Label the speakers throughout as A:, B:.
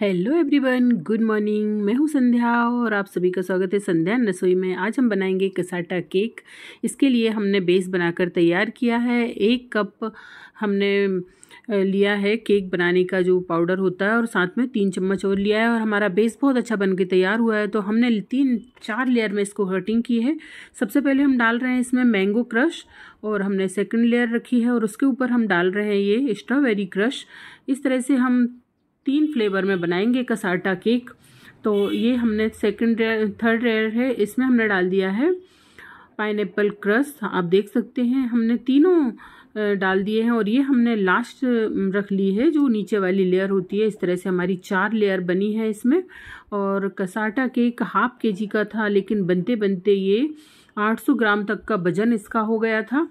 A: hello everyone good morning मैं हूँ संध्या और आप सभी का स्वागत है संध्या रसोई में आज हम बनाएंगे कसाटा केक इसके लिए हमने बेस बनाकर तैयार किया है एक कप हमने लिया है केक बनाने का जो पाउडर होता है और साथ में तीन चम्मच और लिया है और हमारा बेस बहुत अच्छा बन के तैयार हुआ है तो हमने तीन चार लेयर में इसको कटिंग की है सबसे पहले हम डाल रहे हैं इसमें मैंगो क्रश और हमने सेकंड लेयर रखी है और उसके ऊपर हम डाल रहे हैं ये स्ट्रॉबेरी क्रश इस तरह से हम तीन फ्लेवर में बनाएंगे कसाटा केक तो ये हमने सेकंड रेयर थर्ड रेयर है इसमें हमने डाल दिया है पाइन क्रस्ट आप देख सकते हैं हमने तीनों डाल दिए हैं और ये हमने लास्ट रख ली है जो नीचे वाली लेयर होती है इस तरह से हमारी चार लेयर बनी है इसमें और कसाटा केक हाफ के जी का था लेकिन बनते बनते ये 800 ग्राम तक का वजन इसका हो गया था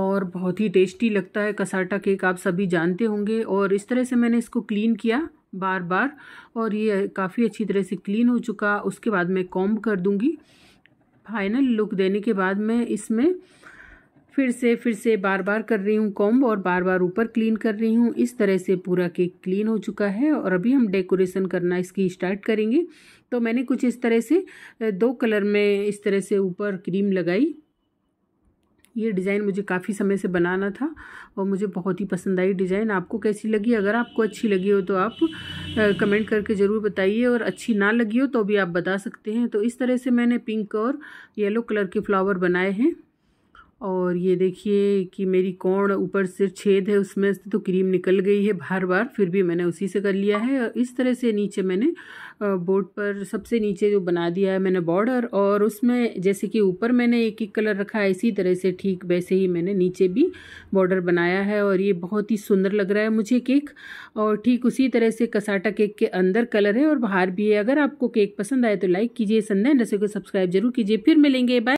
A: और बहुत ही टेस्टी लगता है कसाटा केक आप सभी जानते होंगे और इस तरह से मैंने इसको क्लीन किया बार बार और ये काफ़ी अच्छी तरह से क्लीन हो चुका उसके बाद मैं कॉम्ब कर दूँगी फाइनल लुक देने के बाद मैं इसमें फिर से फिर से बार बार कर रही हूँ कॉम्ब और बार बार ऊपर क्लीन कर रही हूँ इस तरह से पूरा केक क्लीन हो चुका है और अभी हम डेकोरेशन करना इसकी स्टार्ट करेंगे तो मैंने कुछ इस तरह से दो कलर में इस तरह से ऊपर क्रीम लगाई ये डिज़ाइन मुझे काफ़ी समय से बनाना था और मुझे बहुत ही पसंद आई डिज़ाइन आपको कैसी लगी अगर आपको अच्छी लगी हो तो आप कमेंट करके ज़रूर बताइए और अच्छी ना लगी हो तो भी आप बता सकते हैं तो इस तरह से मैंने पिंक और येलो कलर के फ्लावर बनाए हैं और ये देखिए कि मेरी कोण ऊपर से छेद है उसमें से तो क्रीम निकल गई है बार बार फिर भी मैंने उसी से कर लिया है इस तरह से नीचे मैंने बोर्ड पर सबसे नीचे जो बना दिया है मैंने बॉर्डर और उसमें जैसे कि ऊपर मैंने एक एक कलर रखा है इसी तरह से ठीक वैसे ही मैंने नीचे भी बॉर्डर बनाया है और ये बहुत ही सुंदर लग रहा है मुझे केक और ठीक उसी तरह से कसाटा केक के अंदर कलर है और बाहर भी है अगर आपको केक पसंद आए तो लाइक कीजिए संध्या नशे को सब्सक्राइब जरूर कीजिए फिर मिलेंगे बाय